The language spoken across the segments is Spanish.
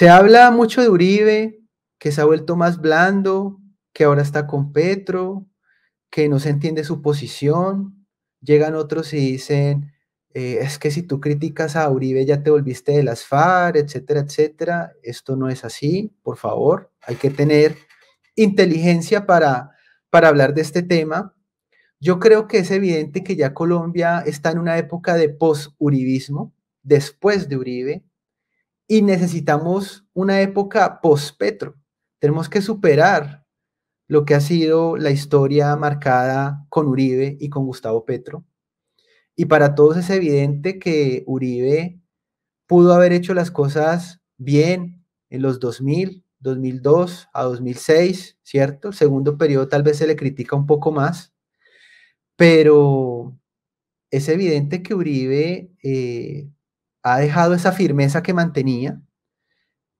Se habla mucho de Uribe, que se ha vuelto más blando, que ahora está con Petro, que no se entiende su posición. Llegan otros y dicen, eh, es que si tú criticas a Uribe ya te volviste de las FARC, etcétera, etcétera. Esto no es así, por favor. Hay que tener inteligencia para, para hablar de este tema. Yo creo que es evidente que ya Colombia está en una época de post-Uribismo, después de Uribe y necesitamos una época post-Petro. Tenemos que superar lo que ha sido la historia marcada con Uribe y con Gustavo Petro. Y para todos es evidente que Uribe pudo haber hecho las cosas bien en los 2000, 2002 a 2006, ¿cierto? segundo periodo tal vez se le critica un poco más, pero es evidente que Uribe eh, ha dejado esa firmeza que mantenía.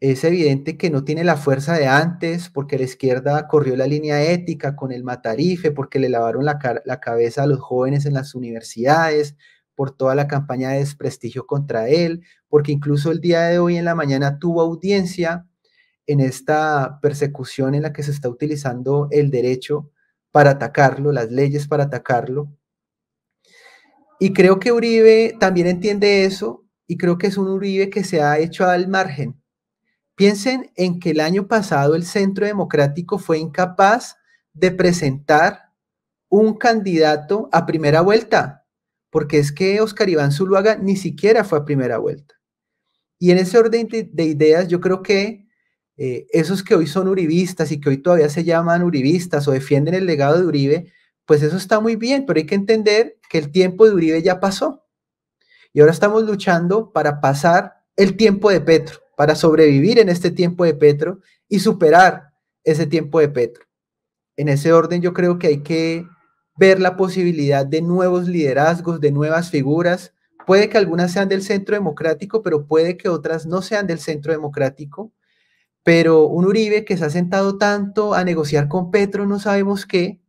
Es evidente que no tiene la fuerza de antes porque la izquierda corrió la línea ética con el matarife, porque le lavaron la, cabeza a los jóvenes en las universidades, por toda la campaña de desprestigio contra él, porque incluso el día de hoy en la mañana tuvo audiencia en esta persecución en la que se está utilizando el derecho para atacarlo, las leyes para atacarlo. Y creo que Uribe también entiende eso y creo que es un Uribe que se ha hecho al margen. Piensen en que el año pasado el Centro Democrático fue incapaz de presentar un candidato a primera vuelta, porque es que Oscar Iván Zuluaga ni siquiera fue a primera vuelta. Y en ese orden de, ideas, yo creo que eh, esos que hoy son uribistas y que hoy todavía se llaman uribistas o defienden el legado de Uribe, pues eso está muy bien, pero hay que entender que el tiempo de Uribe ya pasó y ahora estamos luchando para pasar el tiempo de Petro, para sobrevivir en este tiempo de Petro y superar ese tiempo de Petro. En ese orden yo creo que hay que ver la posibilidad de nuevos liderazgos, de nuevas figuras. Puede que algunas sean del centro democrático, pero puede que otras no sean del centro democrático. Pero un Uribe que se ha sentado tanto a negociar con Petro, no sabemos qué.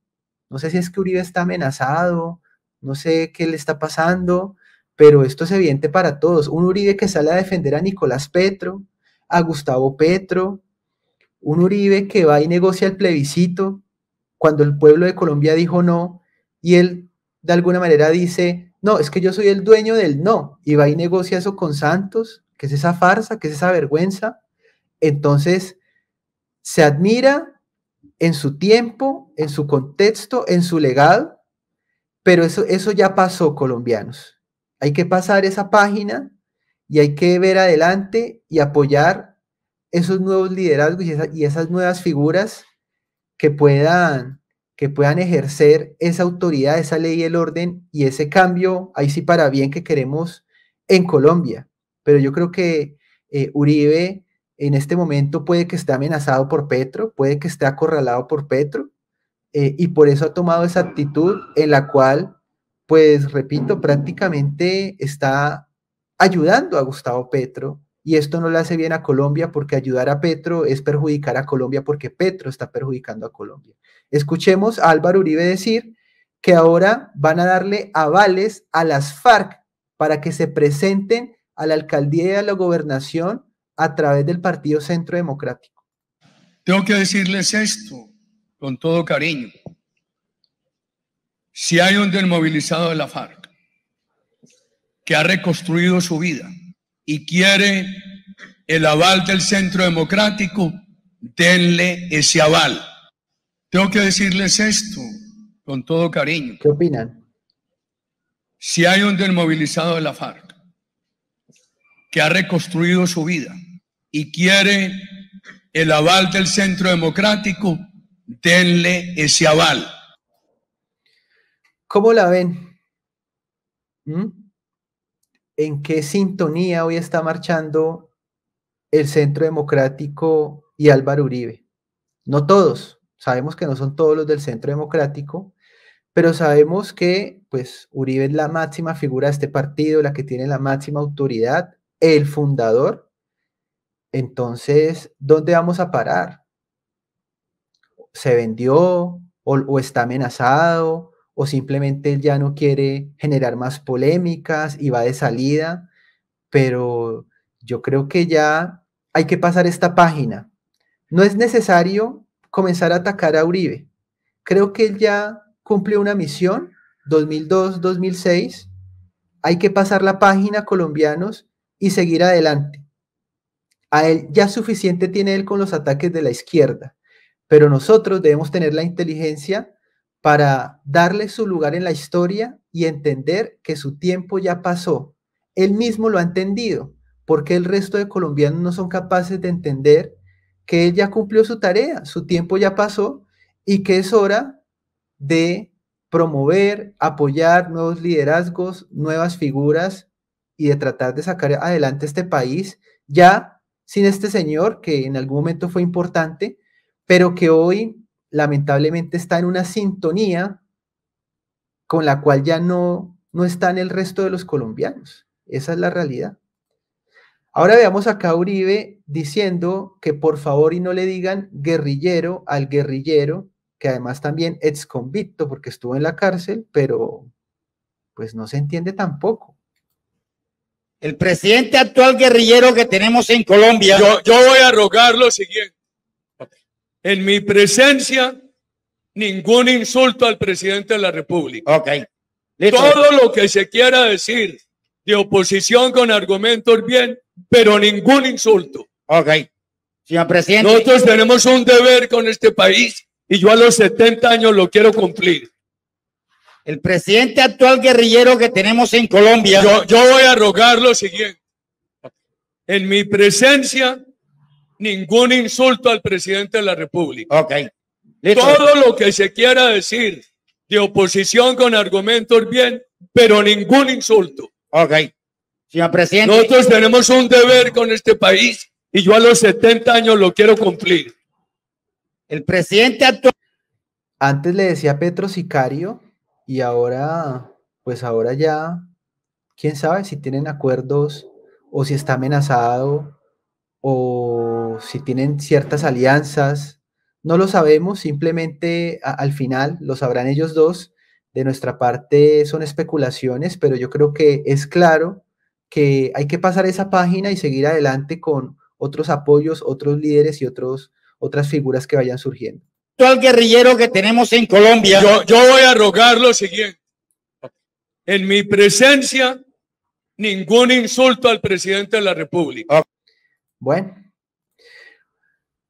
No sé si es que Uribe está amenazado, no sé qué le está pasando, pero esto es evidente para todos. Un Uribe que sale a defender a Nicolás Petro, a Gustavo Petro, un Uribe que va y negocia el plebiscito cuando el pueblo de Colombia dijo no y él de alguna manera dice, no, es que yo soy el dueño del no y va y negocia eso con Santos, que es esa farsa, que es esa vergüenza. Entonces, se admira en su tiempo, en su contexto, en su legado, pero eso, eso ya pasó, colombianos. Hay que pasar esa página y hay que ver adelante y apoyar esos nuevos liderazgos y, esas nuevas figuras que puedan, que puedan ejercer esa autoridad, esa ley y el orden y ese cambio, ahí sí para bien que queremos en Colombia. Pero yo creo que eh, Uribe en este momento puede que esté amenazado por Petro, puede que esté acorralado por Petro, eh, y por eso ha tomado esa actitud en la cual pues repito, prácticamente está ayudando a Gustavo Petro y esto no le hace bien a Colombia porque ayudar a Petro es perjudicar a Colombia porque Petro está perjudicando a Colombia. Escuchemos a Álvaro Uribe decir que ahora van a darle avales a las FARC para que se presenten a la alcaldía y a la gobernación a través del Partido Centro Democrático. Tengo que decirles esto con todo cariño. Si hay un desmovilizado de la FARC que ha reconstruido su vida y quiere el aval del Centro Democrático, denle ese aval. Tengo que decirles esto con todo cariño. ¿Qué opinan? Si hay un desmovilizado de la FARC que ha reconstruido su vida y quiere el aval del Centro Democrático, denle ese aval. ¿Cómo la ven? ¿Mm? ¿En qué sintonía hoy está marchando el Centro Democrático y Álvaro Uribe? No todos, sabemos que no son todos los del Centro Democrático, pero sabemos que pues Uribe es la máxima figura de este partido, la que tiene la máxima autoridad, el fundador. Entonces, ¿dónde vamos a parar? ¿Se vendió o, o está amenazado o simplemente él ya no quiere generar más polémicas y va de salida, pero yo creo que ya hay que pasar esta página. No es necesario comenzar a atacar a Uribe. Creo que él ya cumplió una misión, 2002-2006. Hay que pasar la página, colombianos, y seguir adelante. A él ya suficiente tiene él con los ataques de la izquierda, pero nosotros debemos tener la inteligencia para darle su lugar en la historia y entender que su tiempo ya pasó. Él mismo lo ha entendido, porque el resto de colombianos no son capaces de entender que él ya cumplió su tarea, su tiempo ya pasó y que es hora de promover, apoyar nuevos liderazgos, nuevas figuras y de tratar de sacar adelante este país ya sin este señor que en algún momento fue importante, pero que hoy lamentablemente está en una sintonía con la cual ya no, no están el resto de los colombianos. Esa es la realidad. Ahora veamos a Uribe diciendo que por favor y no le digan guerrillero al guerrillero, que además también es convicto porque estuvo en la cárcel, pero pues no se entiende tampoco. El presidente actual guerrillero que tenemos en Colombia. Yo, yo voy a rogar lo siguiente en mi presencia ningún insulto al presidente de la República. Ok. Todo lo que se quiera decir de oposición con argumentos bien, pero ningún insulto. Ok. Señor presidente. Nosotros tenemos un deber con este país y yo a los 70 años lo quiero cumplir. El presidente actual guerrillero que tenemos en Colombia. Yo, yo voy a rogar lo siguiente. En mi presencia ningún insulto al presidente de la República. Ok. Todo lo que se quiera decir de oposición con argumentos bien, pero ningún insulto. Ok. Señor presidente. Nosotros tenemos un deber con este país y yo a los 70 años lo quiero cumplir. El presidente actual. Antes le decía Petro Sicario y ahora, pues ahora ya, quién sabe si tienen acuerdos o si está amenazado o si tienen ciertas alianzas. No lo sabemos, simplemente al final lo sabrán ellos dos. De nuestra parte son especulaciones, pero yo creo que es claro que hay que pasar esa página y seguir adelante con otros apoyos, otros líderes y otros, otras figuras que vayan surgiendo. guerrillero que tenemos en Colombia. Yo, voy a rogar lo siguiente. En mi presencia, ningún insulto al presidente de la República. Bueno,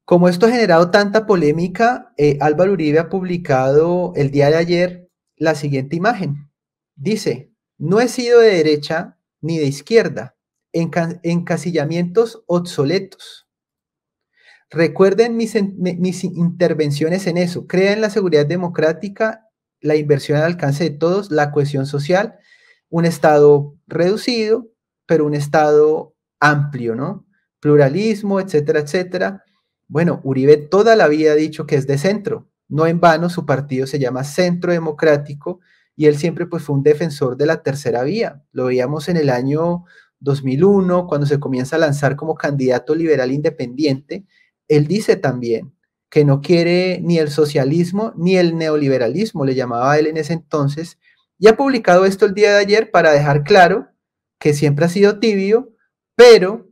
como esto ha generado tanta polémica, eh, Álvaro Uribe ha publicado el día de ayer la siguiente imagen. Dice, no he sido de derecha ni de izquierda, encasillamientos obsoletos. Recuerden mis, intervenciones en eso. Crea en la seguridad democrática, la inversión al alcance de todos, la cohesión social, un Estado reducido, pero un Estado amplio, ¿no? pluralismo, etcétera, etcétera. Bueno, Uribe toda la vida ha dicho que es de centro. No en vano su partido se llama Centro Democrático y él siempre pues, fue un defensor de la tercera vía. Lo veíamos en el año 2001, cuando se comienza a lanzar como candidato liberal independiente. Él dice también que no quiere ni el socialismo ni el neoliberalismo, le llamaba él en ese entonces, y ha publicado esto el día de ayer para dejar claro que siempre ha sido tibio, pero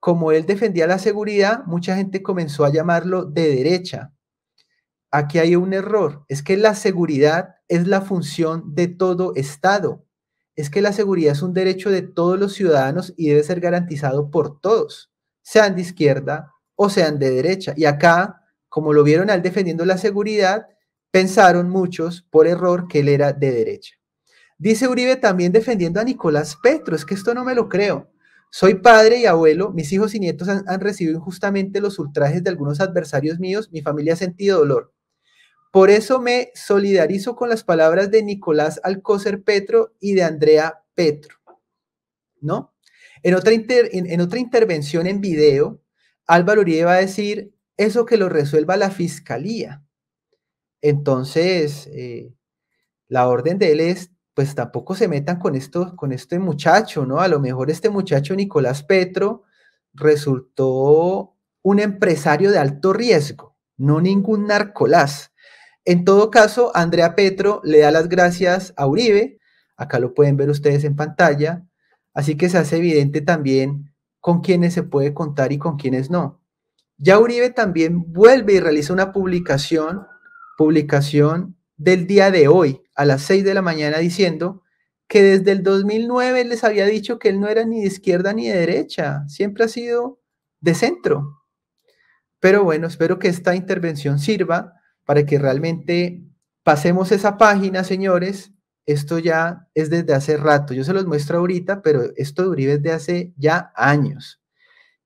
como él defendía la seguridad, mucha gente comenzó a llamarlo de derecha. Aquí hay un error, es que la seguridad es la función de todo Estado, es que la seguridad es un derecho de todos los ciudadanos y debe ser garantizado por todos, sean de izquierda o sean de derecha. Y acá, como lo vieron al defendiendo la seguridad, pensaron muchos por error que él era de derecha. Dice Uribe también defendiendo a Nicolás Petro, es que esto no me lo creo. Soy padre y abuelo, mis hijos y nietos han, recibido injustamente los ultrajes de algunos adversarios míos, mi familia ha sentido dolor. Por eso me solidarizo con las palabras de Nicolás Alcócer Petro y de Andrea Petro. ¿No? En otra, en, otra intervención en video, Álvaro Uribe va a decir, eso que lo resuelva la fiscalía. Entonces, eh, la orden de él es pues tampoco se metan con esto, con este muchacho, ¿no? A lo mejor este muchacho Nicolás Petro resultó un empresario de alto riesgo, no ningún narcolás. En todo caso, Andrea Petro le da las gracias a Uribe, acá lo pueden ver ustedes en pantalla, así que se hace evidente también con quienes se puede contar y con quienes no. Ya Uribe también vuelve y realiza una publicación, publicación del día de hoy, a las 6 de la mañana diciendo que desde el 2009 les había dicho que él no era ni de izquierda ni de derecha, siempre ha sido de centro. Pero bueno, espero que esta intervención sirva para que realmente pasemos esa página, señores. Esto ya es desde hace rato. Yo se los muestro ahorita, pero esto de desde hace ya años.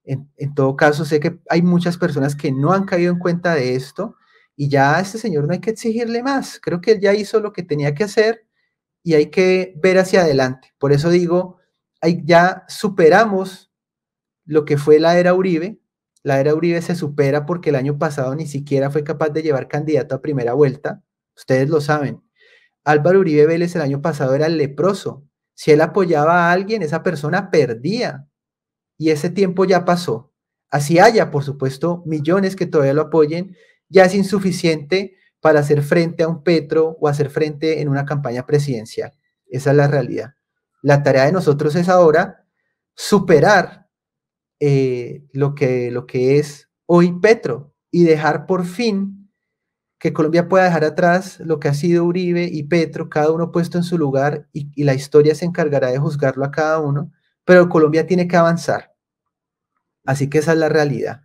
en todo caso, sé que hay muchas personas que no han caído en cuenta de esto y ya a este señor no hay que exigirle más. Creo que él ya hizo lo que tenía que hacer y hay que ver hacia adelante. Por eso digo, ya superamos lo que fue la era Uribe. La era Uribe se supera porque el año pasado ni siquiera fue capaz de llevar candidato a primera vuelta. Ustedes lo saben. Álvaro Uribe Vélez el año pasado era el leproso. Si él apoyaba a alguien, esa persona perdía. Y ese tiempo ya pasó. Así haya, por supuesto, millones que todavía lo apoyen, ya es insuficiente para hacer frente a un Petro o hacer frente en una campaña presidencial. Esa es la realidad. La tarea de nosotros es ahora superar eh, lo, que, lo que es hoy Petro y dejar por fin que Colombia pueda dejar atrás lo que ha sido Uribe y Petro, cada uno puesto en su lugar y la historia se encargará de juzgarlo a cada uno, pero Colombia tiene que avanzar. Así que esa es la realidad.